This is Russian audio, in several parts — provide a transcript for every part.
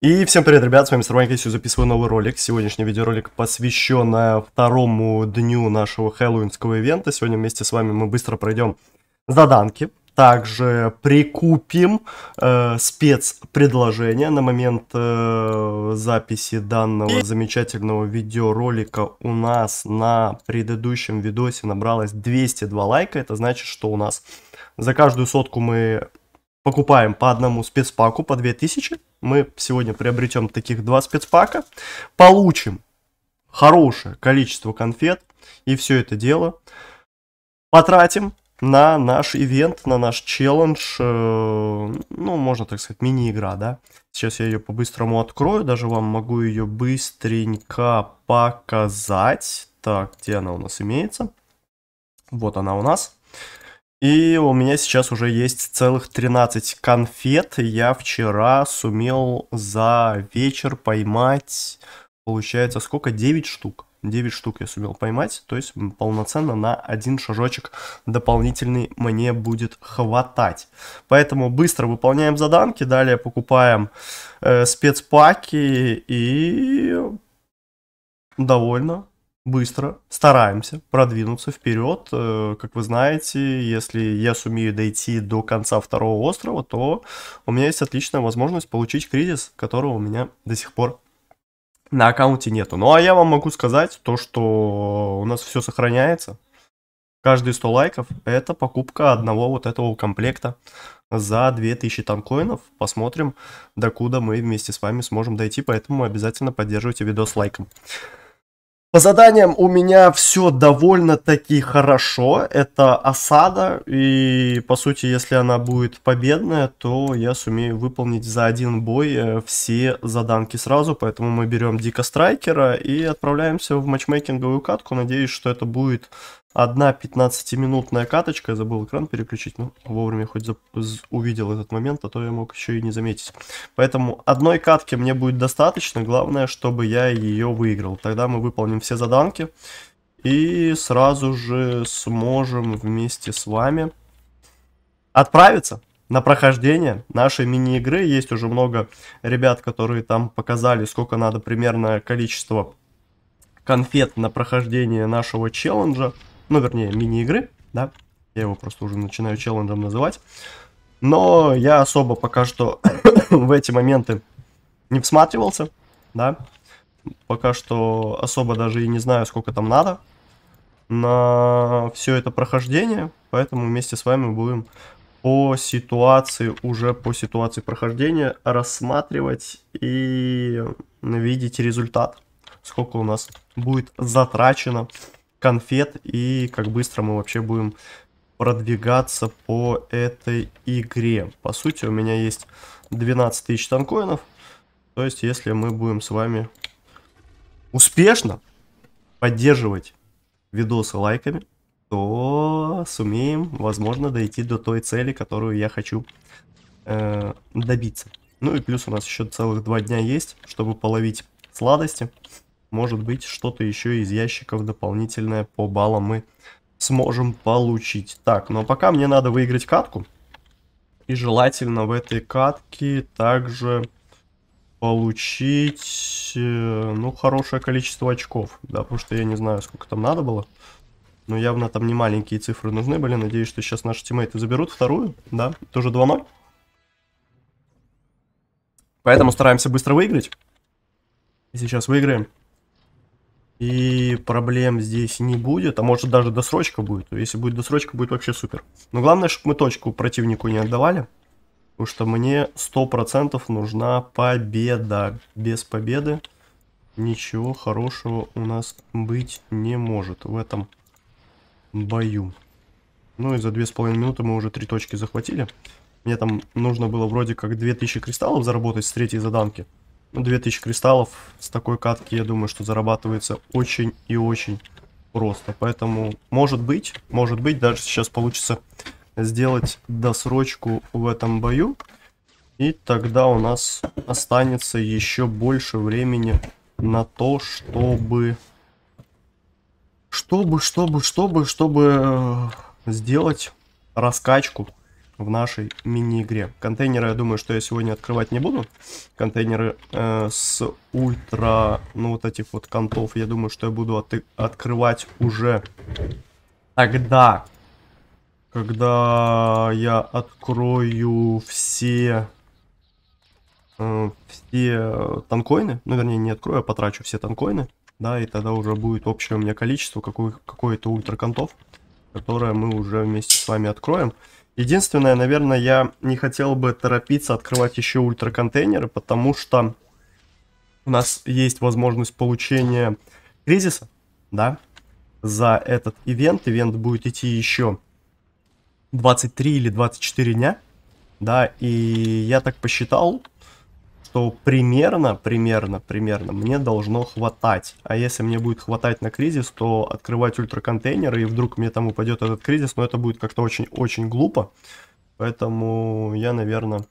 И всем привет, ребят, с вами Сарванька, я записываю новый ролик. Сегодняшний видеоролик посвящен э, второму дню нашего хэллоуинского ивента. Сегодня вместе с вами мы быстро пройдем заданки. Также прикупим э, спецпредложение. На момент э, записи данного замечательного видеоролика у нас на предыдущем видосе набралось 202 лайка. Это значит, что у нас за каждую сотку мы покупаем по одному спецпаку по 2000. Мы сегодня приобретем таких два спецпака. Получим хорошее количество конфет и все это дело потратим на наш ивент, на наш челлендж, э, ну, можно так сказать, мини-игра, да. Сейчас я ее по-быстрому открою, даже вам могу ее быстренько показать. Так, где она у нас имеется? Вот она у нас. И у меня сейчас уже есть целых 13 конфет. Я вчера сумел за вечер поймать, получается, сколько? 9 штук. 9 штук я сумел поймать, то есть полноценно на один шажочек дополнительный мне будет хватать. Поэтому быстро выполняем заданки, далее покупаем э, спецпаки и довольно быстро стараемся продвинуться вперед. Э, как вы знаете, если я сумею дойти до конца второго острова, то у меня есть отличная возможность получить кризис, которого у меня до сих пор на аккаунте нету. Ну а я вам могу сказать то, что у нас все сохраняется. Каждые 100 лайков это покупка одного вот этого комплекта за 2000 там коинов. Посмотрим, докуда мы вместе с вами сможем дойти, поэтому обязательно поддерживайте видос лайком. По заданиям у меня все довольно-таки хорошо. Это осада, и по сути, если она будет победная, то я сумею выполнить за один бой э, все заданки сразу. Поэтому мы берем Дика Страйкера и отправляемся в матчмейкинговую катку. Надеюсь, что это будет Одна 15-минутная каточка, я забыл экран переключить, но ну, вовремя хоть за... увидел этот момент, а то я мог еще и не заметить. Поэтому одной катки мне будет достаточно, главное, чтобы я ее выиграл. Тогда мы выполним все заданки и сразу же сможем вместе с вами отправиться на прохождение нашей мини-игры. Есть уже много ребят, которые там показали, сколько надо примерно количество конфет на прохождение нашего челленджа ну, вернее, мини-игры, да, я его просто уже начинаю челленджем называть, но я особо пока что в эти моменты не всматривался, да, пока что особо даже и не знаю, сколько там надо на все это прохождение, поэтому вместе с вами будем по ситуации, уже по ситуации прохождения рассматривать и видеть результат, сколько у нас будет затрачено конфет и как быстро мы вообще будем продвигаться по этой игре. По сути, у меня есть 12 тысяч танкоинов. То есть, если мы будем с вами успешно поддерживать видосы лайками, то сумеем, возможно, дойти до той цели, которую я хочу э, добиться. Ну и плюс у нас еще целых два дня есть, чтобы половить сладости. Может быть, что-то еще из ящиков дополнительное по баллам мы сможем получить. Так, но ну а пока мне надо выиграть катку. И желательно в этой катке также получить, э, ну, хорошее количество очков. Да, потому что я не знаю, сколько там надо было. Но явно там не маленькие цифры нужны были. Надеюсь, что сейчас наши тиммейты заберут вторую. Да, тоже 2-0. Поэтому стараемся быстро выиграть. И сейчас выиграем. И проблем здесь не будет, а может даже досрочка будет. Если будет досрочка, будет вообще супер. Но главное, чтобы мы точку противнику не отдавали. Потому что мне 100% нужна победа. Без победы ничего хорошего у нас быть не может в этом бою. Ну и за 2,5 минуты мы уже 3 точки захватили. Мне там нужно было вроде как 2000 кристаллов заработать с третьей заданки. 2000 кристаллов с такой катки, я думаю, что зарабатывается очень и очень просто. Поэтому, может быть, может быть, даже сейчас получится сделать досрочку в этом бою. И тогда у нас останется еще больше времени на то, чтобы... Чтобы, чтобы, чтобы, чтобы э, сделать раскачку в нашей мини-игре. Контейнеры, я думаю, что я сегодня открывать не буду. Контейнеры э, с ультра, ну, вот этих вот контов, я думаю, что я буду от открывать уже тогда, когда я открою все э, все танкоины, ну, вернее, не открою, а потрачу все танкоины, да, и тогда уже будет общее у меня количество какое-то ультра контов, которое мы уже вместе с вами откроем. Единственное, наверное, я не хотел бы торопиться открывать еще ультраконтейнеры, потому что у нас есть возможность получения кризиса, да, за этот ивент. Ивент будет идти еще 23 или 24 дня, да, и я так посчитал, что примерно, примерно, примерно мне должно хватать. А если мне будет хватать на кризис, то открывать ультраконтейнеры, и вдруг мне там упадет этот кризис, но это будет как-то очень-очень глупо. Поэтому я, наверное,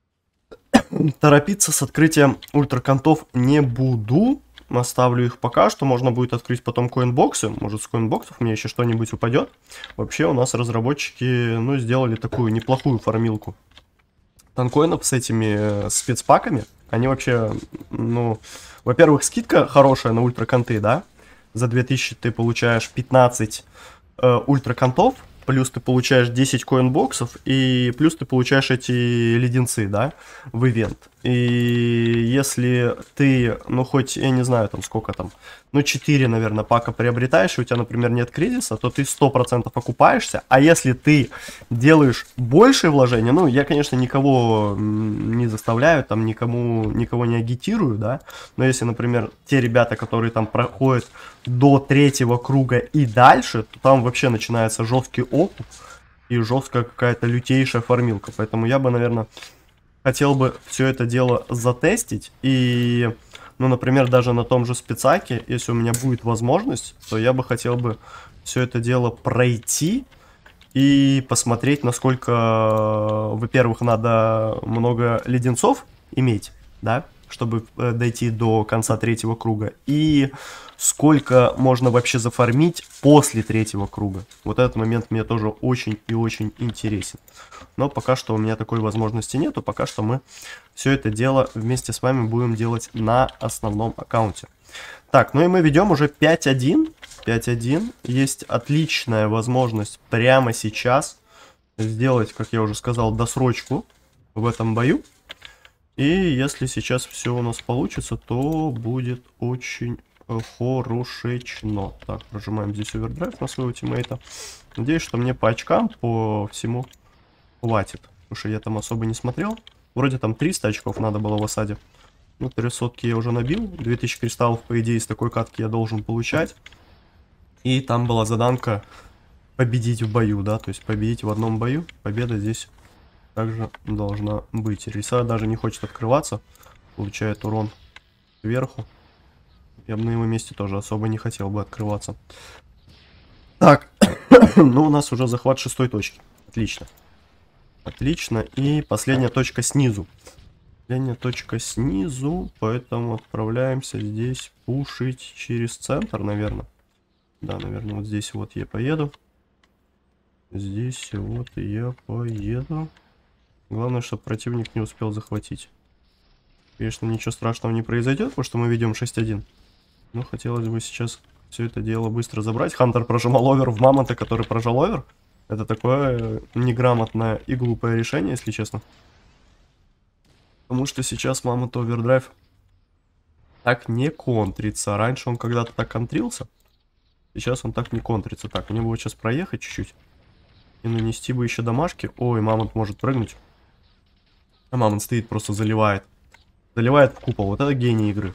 торопиться с открытием ультраконтов не буду. Оставлю их пока что. Можно будет открыть потом коинбоксы. Может, с коинбоксов мне еще что-нибудь упадет. Вообще у нас разработчики, ну, сделали такую неплохую фармилку танкоинов с этими э, спецпаками, они вообще, ну, во-первых, скидка хорошая на ультраконты, да? За 2000 ты получаешь 15 э, ультраконтов, плюс ты получаешь 10 коинбоксов, и плюс ты получаешь эти леденцы, да, в ивент. И если ты, ну, хоть, я не знаю, там, сколько там, ну, 4, наверное, пака приобретаешь, и у тебя, например, нет кризиса, то ты 100% покупаешься. А если ты делаешь большее вложение, ну, я, конечно, никого не заставляю, там, никому, никого не агитирую, да, но если, например, те ребята, которые там проходят до третьего круга и дальше, то там вообще начинается жесткий опыт и жесткая какая-то лютейшая формилка. Поэтому я бы, наверное, хотел бы все это дело затестить и ну, например, даже на том же спецаке, если у меня будет возможность, то я бы хотел бы все это дело пройти и посмотреть, насколько, во-первых, надо много леденцов иметь, да, чтобы э, дойти до конца третьего круга, и сколько можно вообще зафармить после третьего круга. Вот этот момент мне тоже очень и очень интересен но пока что у меня такой возможности нету, пока что мы все это дело вместе с вами будем делать на основном аккаунте. Так, ну и мы ведем уже 5-1, 5-1, есть отличная возможность прямо сейчас сделать, как я уже сказал, досрочку в этом бою. И если сейчас все у нас получится, то будет очень хорошечно. Так, прожимаем здесь овердрайв на своего тиммейта. Надеюсь, что мне по очкам, по всему хватит. Потому что я там особо не смотрел. Вроде там 300 очков надо было в осаде. Ну, 300 я уже набил. 2000 кристаллов, по идее, из такой катки я должен получать. И там была заданка победить в бою, да, то есть победить в одном бою. Победа здесь также должна быть. Риса даже не хочет открываться, получает урон сверху. Я бы на его месте тоже особо не хотел бы открываться. Так, ну у нас уже захват шестой точки. Отлично. Отлично. И последняя точка снизу. Последняя точка снизу, поэтому отправляемся здесь пушить через центр, наверное. Да, наверное, вот здесь вот я поеду. Здесь вот я поеду. Главное, чтобы противник не успел захватить. Конечно, ничего страшного не произойдет, потому что мы ведем 6-1. Но хотелось бы сейчас все это дело быстро забрать. Хантер прожимал овер в мамонта, который прожал овер. Это такое неграмотное и глупое решение, если честно. Потому что сейчас мама-то овердрайв так не контрится. Раньше он когда-то так контрился. Сейчас он так не контрится. Так, мне бы сейчас проехать чуть-чуть. И нанести бы еще домашки. Ой, мамонт может прыгнуть. А мамонт стоит, просто заливает. Заливает в купол. Вот это гений игры.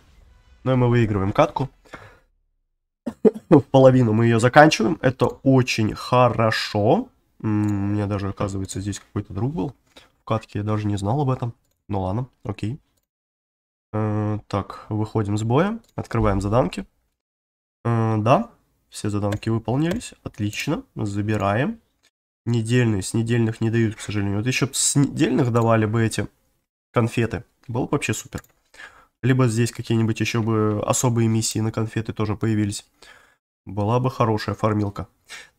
Ну и мы выигрываем катку в половину мы ее заканчиваем. Это очень хорошо. У меня даже, оказывается, здесь какой-то друг был. В катке я даже не знал об этом. Ну ладно, окей. Э, так, выходим с боя. Открываем заданки. Э, да, все заданки выполнились. Отлично. Забираем. Недельные. С недельных не дают, к сожалению. Вот еще с недельных давали бы эти конфеты. Было бы вообще супер. Либо здесь какие-нибудь еще бы особые миссии на конфеты тоже появились. Была бы хорошая формилка.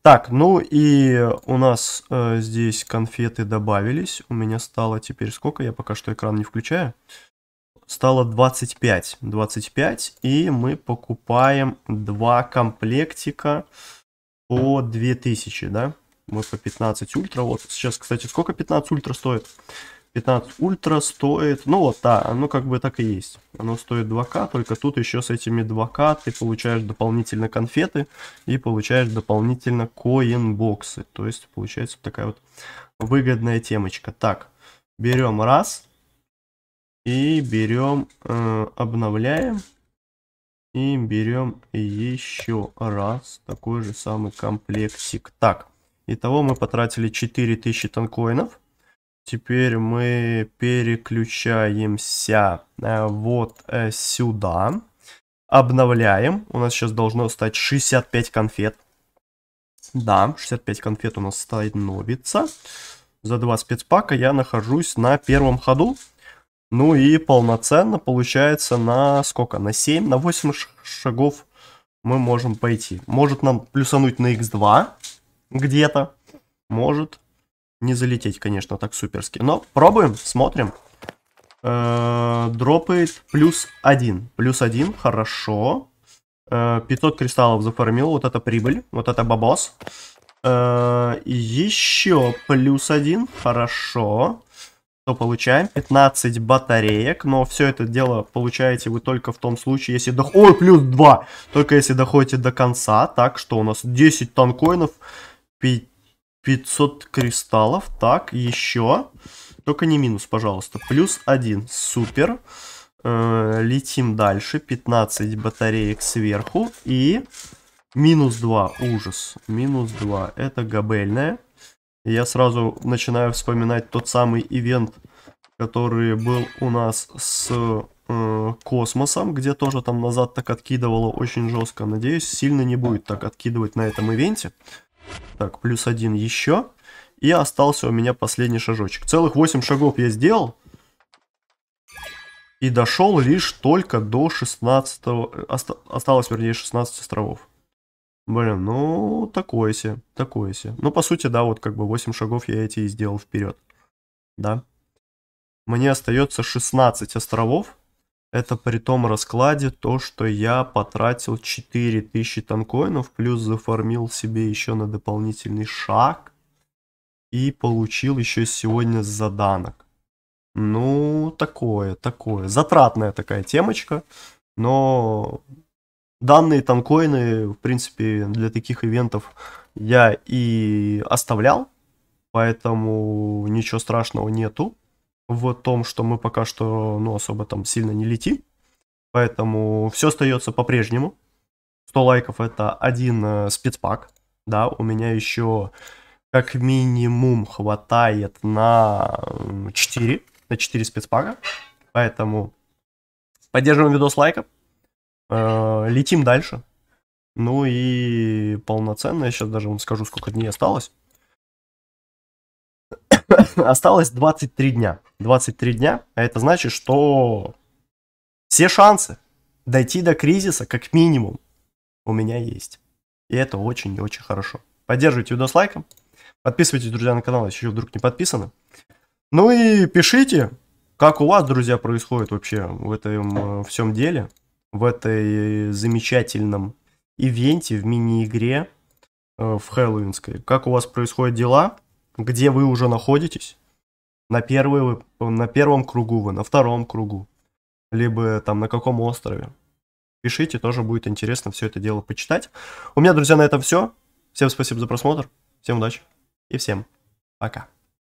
Так, ну и у нас э, здесь конфеты добавились. У меня стало теперь сколько? Я пока что экран не включаю. Стало 25. 25. И мы покупаем два комплектика по 2000, да? Мы по 15 ультра. Вот сейчас, кстати, сколько 15 ультра стоит? 15 ультра стоит... Ну вот, да, ну как бы так и есть. Оно стоит 2К, только тут еще с этими 2К ты получаешь дополнительно конфеты и получаешь дополнительно коин боксы. То есть получается такая вот выгодная темочка. Так, берем раз и берем, э, обновляем и берем еще раз такой же самый комплектик. Так, итого мы потратили 4000 танкоинов. Теперь мы переключаемся э, вот э, сюда. Обновляем. У нас сейчас должно стать 65 конфет. Да, 65 конфет у нас становится. За два спецпака я нахожусь на первом ходу. Ну и полноценно получается на сколько? На 7, на 8 шагов мы можем пойти. Может нам плюсануть на x2 где-то. Может не залететь, конечно, так суперски. Но пробуем, смотрим. Э, дропает плюс один. Плюс один, хорошо. Э 500 кристаллов зафармил. Вот это прибыль, вот это бабос. Э, еще плюс один, хорошо. Что получаем? 15 батареек, но все это дело получаете вы только в том случае, если дох... Ой, плюс 2! Только если доходите до конца, так что у нас 10 танкоинов, 5 500 кристаллов. Так, еще. Только не минус, пожалуйста. Плюс один, Супер. Э, летим дальше. 15 батареек сверху. И минус 2. Ужас. Минус 2. Это габельная. Я сразу начинаю вспоминать тот самый ивент, который был у нас с э, космосом, где тоже там назад так откидывало очень жестко. Надеюсь, сильно не будет так откидывать на этом ивенте. Так, плюс один еще. И остался у меня последний шажочек. Целых 8 шагов я сделал. И дошел лишь только до 16... Оста... Осталось, вернее, 16 островов. Блин, ну, такое себе, такое себе. Ну, по сути, да, вот как бы 8 шагов я эти и сделал вперед. Да. Мне остается 16 островов. Это при том раскладе то, что я потратил 4000 танкоинов, плюс зафармил себе еще на дополнительный шаг. И получил еще сегодня заданок. Ну, такое, такое. Затратная такая темочка. Но данные танкоины, в принципе, для таких ивентов я и оставлял. Поэтому ничего страшного нету в том, что мы пока что ну, особо там сильно не летим. Поэтому все остается по-прежнему. 100 лайков это один э, спецпак. Да, у меня еще как минимум хватает на 4, на 4 спецпака. Поэтому поддерживаем видос лайком. Э, летим дальше. Ну и полноценно, я сейчас даже вам скажу, сколько дней осталось. осталось 23 дня. 23 дня, а это значит, что все шансы дойти до кризиса, как минимум, у меня есть. И это очень и очень хорошо. Поддерживайте видос лайком. Подписывайтесь, друзья, на канал, если еще вдруг не подписаны. Ну и пишите, как у вас, друзья, происходит вообще в этом э, всем деле, в этой замечательном ивенте, в мини-игре э, в Хэллоуинской. Как у вас происходят дела? где вы уже находитесь, на, первый, на первом кругу вы, на втором кругу, либо там на каком острове. Пишите, тоже будет интересно все это дело почитать. У меня, друзья, на этом все. Всем спасибо за просмотр, всем удачи и всем пока.